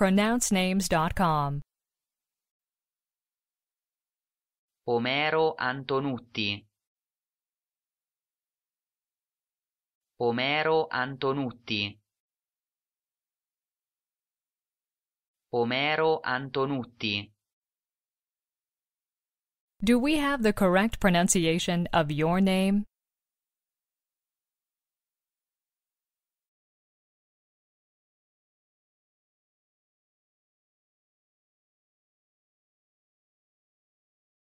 pronouncenames.com. Omero Antonutti. Omero Antonutti. Omero Antonutti. Do we have the correct pronunciation of your name?